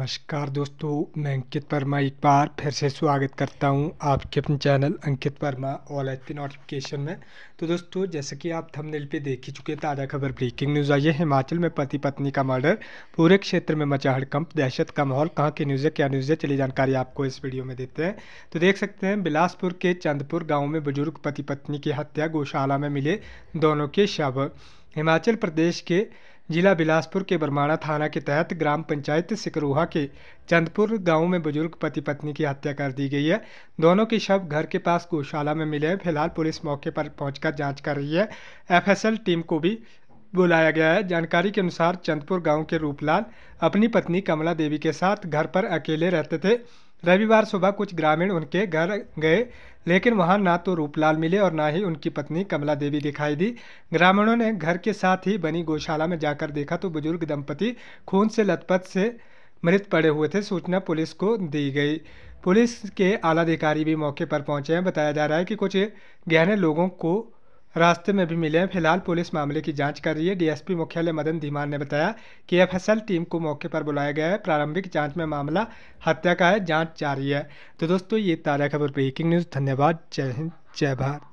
नमस्कार दोस्तों मैं अंकित वर्मा एक बार फिर से स्वागत करता हूं आपके अपने channel Ankit Verma all H P notification में तो दोस्तों जैसे कि आप थंबनेल पे देख ही चुके ताज़ा खबर ब्रेकिंग न्यूज़ आई है हिमाचल में पति पत्नी का मर्डर पूरे क्षेत्र में मचा हड़कंप दहशत का माहौल कहाँ की न्यूज़ है क्या न्यूज़ है चली जानकारी आपको इस वीडियो में देते हैं तो देख सकते हैं बिलासपुर के चंदपुर गाँव में बुजुर्ग पति पत्नी की हत्या गौशाला में मिले दोनों के शव हिमाचल प्रदेश के जिला बिलासपुर के बरमाणा थाना के तहत ग्राम पंचायत सिकरोहा के चंदपुर गांव में बुजुर्ग पति पत्नी की हत्या कर दी गई है दोनों के शव घर के पास गौशाला में मिले हैं फिलहाल पुलिस मौके पर पहुंचकर जांच कर रही है एफएसएल टीम को भी बुलाया गया है जानकारी के अनुसार चंदपुर गांव के रूपलाल अपनी पत्नी कमला देवी के साथ घर पर अकेले रहते थे रविवार सुबह कुछ ग्रामीण उनके घर गए लेकिन वहां ना तो रूपलाल मिले और ना ही उनकी पत्नी कमला देवी दिखाई दी ग्रामीणों ने घर के साथ ही बनी गौशाला में जाकर देखा तो बुजुर्ग दंपति खून से लथपथ से मृत पड़े हुए थे सूचना पुलिस को दी गई पुलिस के आला अधिकारी भी मौके पर पहुंचे हैं बताया जा रहा है कि कुछ गहने लोगों को रास्ते में भी मिले हैं फिलहाल पुलिस मामले की जांच कर रही है डीएसपी मुख्यालय मदन धीमान ने बताया कि एफएसएल टीम को मौके पर बुलाया गया है प्रारंभिक जांच में मामला हत्या का है जांच जारी है तो दोस्तों ये ताजा खबर ब्रेकिंग न्यूज़ धन्यवाद जय हिंद जय भारत